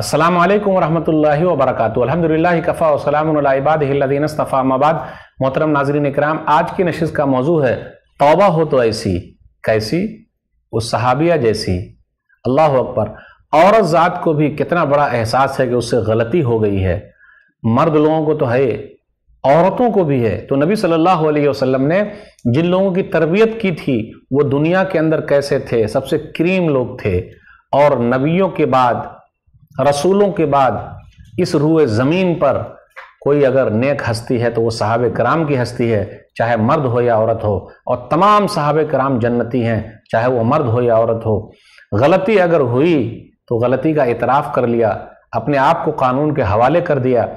असलम वरहमल वबरक अलहमदिल्ला कफ़ा वसलामबादीनफ़ामाबाद मोहतरम नाजरीन इकराम आज की नशस्त का मौजू है तौबा हो तो ऐसी कैसी उस सहाबिया जैसी अल्लाह अकबर औरत ज़ात को भी कितना बड़ा एहसास है कि उससे गलती हो गई है मर्द लोगों को तो है औरतों को भी है तो नबी सल्लल्लाहु अलैहि वसल्लम ने जिन लोगों की तरबियत की थी वो दुनिया के अंदर कैसे थे सबसे क्रीम लोग थे और नबियों के बाद रसूलों के बाद इस रूए ज़मीन पर कोई अगर नेक हस्ती है तो वो साहब कराम की हस्ती है चाहे मर्द हो या औरत हो और तमाम साहब कराम जन्नती हैं चाहे वो मर्द हो या औरत हो गलती अगर हुई तो गलती का इतराफ़ कर लिया अपने आप को कानून के हवाले कर दिया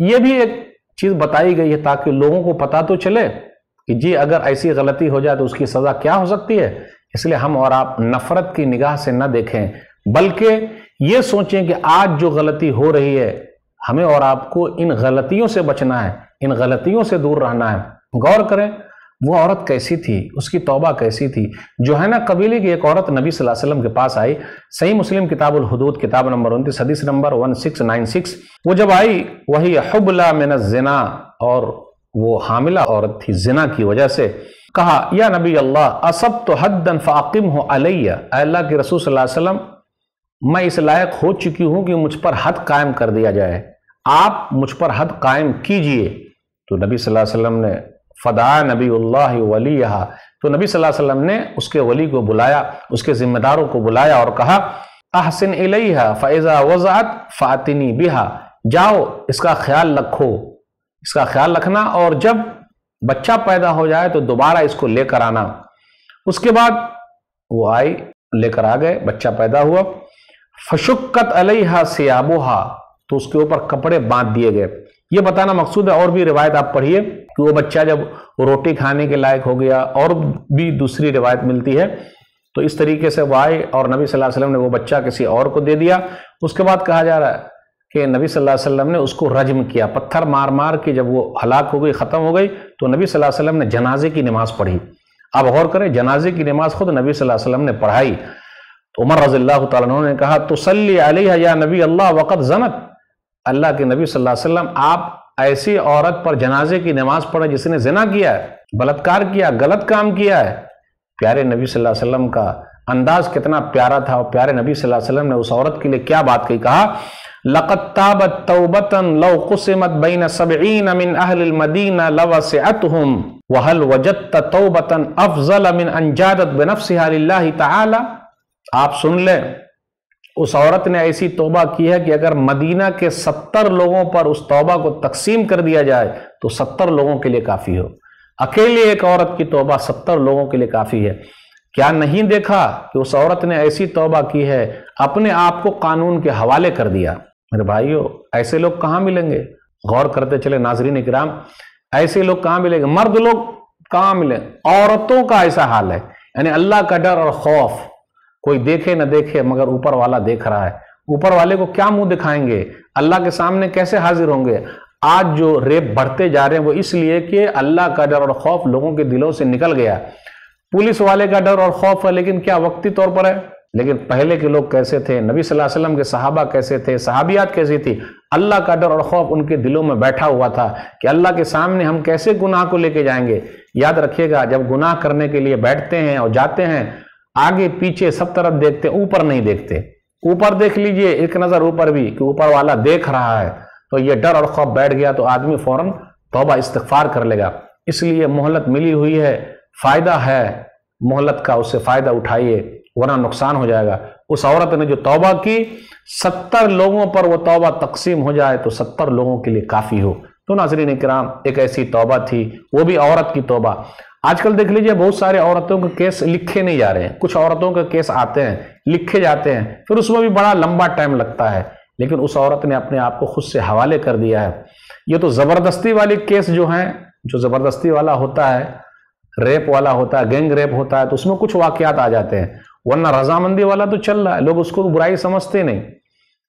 ये भी एक चीज़ बताई गई है ताकि लोगों को पता तो चले कि जी अगर ऐसी गलती हो जाए तो उसकी सज़ा क्या हो सकती है इसलिए हम और आप नफ़रत की निगाह से न देखें बल्कि ये सोचें कि आज जो गलती हो रही है हमें और आपको इन गलतियों से बचना है इन गलतियों से दूर रहना है गौर करें वो औरत कैसी थी उसकी तौबा कैसी थी जो है ना कबीले की एक औरत नबी सल्लल्लाहु अलैहि वसल्लम के पास आई सही मुस्लिम किताबुल हदूद किताब नंबर उनतीस हदीस नंबर सिक्स वो जब आई वही हबला मिन जिना और वो हामिला औरत थी जिना की वजह से कहा या नबी अल्लाह असब तो हदन फ़ाकिम हो अल्लाह के रसूल सल्लल्लाहु अलैहि वसल्लम मैं इस लायक हो चुकी हूं कि मुझ पर हद कायम कर दिया जाए आप मुझ पर हद कायम कीजिए तो नबी सल्लल्लाहु अलैहि वसल्लम ने फ़दा नबी वली तो नबी सल्लल्लाहु अलैहि वसल्लम ने उसके वली को बुलाया उसके जिम्मेदारों को बुलाया और कहा अहसिन इलैहा फ़ैज़ा वज़ात फ़ातिनी बिहा जाओ इसका ख्याल रखो इसका ख्याल रखना और जब बच्चा पैदा हो जाए तो दोबारा इसको लेकर आना उसके बाद वो आई लेकर आ गए बच्चा पैदा हुआ फशुक्कत अलहा सियाबोहा तो उसके ऊपर कपड़े बांध दिए गए ये बताना मकसूद है और भी रिवायत आप पढ़िए कि वो बच्चा जब रोटी खाने के लायक हो गया और भी दूसरी रिवायत मिलती है तो इस तरीके से वाय और नबी सल्लल्लाहु अलैहि वसल्लम ने वो बच्चा किसी और को दे दिया उसके बाद कहा जा रहा है कि नबी सल्लल्लाहु अलैहि वसल्लम ने उसको रजम किया पत्थर मार मार के जब वो हलाक हो गई ख़त्म हो गई तो नबी सल्लल्लाहु अलैहि वसल्लम ने जनाजे की नमाज़ पढ़ी अब गौर करें जनाजे की नमाज़ खुद नबी सल्लल्लाहु अलैहि वसल्लम ने पढ़ाई तो उमर रजील्ला ने कहा तो सल्ली या नबी अल्लाह वक़्त जनत अल्लाह के नबी सल्लल्लाहु अलैहि वसल्लम आप ऐसी औरत पर जनाजे की नमाज पढ़े जिसने जना किया है बलात्कार किया गलत काम किया है प्यारे नबी सल्लल्लाहु अलैहि वसल्लम का अंदाज कितना प्यारा था और प्यारे नबी सल्लल्लाहु अलैहि वसल्लम ने उस औरत के लिए क्या बात कही कहा लकत्ताबत तौबतन लव कुसमत बैन सबईन अहल मदीना वहल तौबतन अफजल आप सुन लें उस औरत ने ऐसी तोबा की है कि अगर मदीना के सत्तर लोगों पर उस तोबा को तकसीम कर दिया जाए तो सत्तर लोगों के लिए काफ़ी हो अकेले एक औरत की तोबा सत्तर लोगों के लिए काफ़ी है क्या नहीं देखा कि उस औरत ने ऐसी तोबा की है अपने आप को कानून के हवाले कर दिया मेरे भाइयों ऐसे लोग कहां मिलेंगे गौर करते चले नाजरीन इकराम ऐसे लोग कहाँ मिलेंगे मर्द लोग कहां मिले औरतों का ऐसा हाल है यानी अल्लाह का डर और खौफ कोई देखे ना देखे मगर ऊपर वाला देख रहा है ऊपर वाले को क्या मुंह दिखाएंगे अल्लाह के सामने कैसे हाजिर होंगे आज जो रेप बढ़ते जा रहे हैं वो इसलिए कि अल्लाह का डर और खौफ लोगों के दिलों से निकल गया पुलिस वाले का डर और खौफ है लेकिन क्या वक्ती तौर पर है लेकिन पहले के लोग कैसे थे नबी सल्लल्लाहु अलैहि वसल्लम के सहाबा कैसे थे सहाबियात कैसी थी अल्लाह का डर और खौफ उनके दिलों में बैठा हुआ था कि अल्लाह के सामने हम कैसे गुनाह को लेके जाएंगे याद रखिएगा जब गुनाह करने के लिए बैठते हैं और जाते हैं आगे पीछे सब तरफ देखते ऊपर नहीं देखते ऊपर देख लीजिए एक नजर ऊपर भी कि ऊपर वाला देख रहा है तो ये डर और खौफ बैठ गया तो आदमी फौरन तोबा इस्तफार कर लेगा इसलिए मोहलत मिली हुई है फायदा है मोहलत का उससे फायदा उठाइए वरना नुकसान हो जाएगा उस औरत ने जो तौबा की सत्तर लोगों पर वो तौबा तकसीम हो जाए तो सत्तर लोगों के लिए काफ़ी हो तो नाजरीन कराम एक ऐसी तौबा थी वो भी औरत की तौबा आजकल देख लीजिए बहुत सारे औरतों के केस लिखे नहीं जा रहे हैं कुछ औरतों के केस आते हैं लिखे जाते हैं फिर उसमें भी बड़ा लंबा टाइम लगता है लेकिन उस औरत ने अपने आप को खुद से हवाले कर दिया है ये तो ज़बरदस्ती वाले केस जो हैं जो ज़बरदस्ती वाला होता है रेप वाला होता है गैंग रेप होता है तो उसमें कुछ वाकयात आ जाते हैं वरना रजामंदी वाला तो चल रहा है लोग उसको बुराई समझते नहीं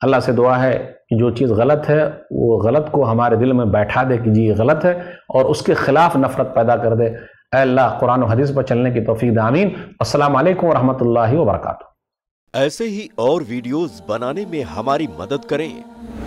अल्लाह से दुआ है कि जो चीज़ गलत है वो गलत को हमारे दिल में बैठा दे कि जी ये गलत है और उसके ख़िलाफ़ नफ़रत पैदा कर दे अल्लाह कुरान हदीस पर चलने की तोफ़ी दामीन असलकम वरहमल वरक ऐसे ही और वीडियोस बनाने में हमारी मदद करें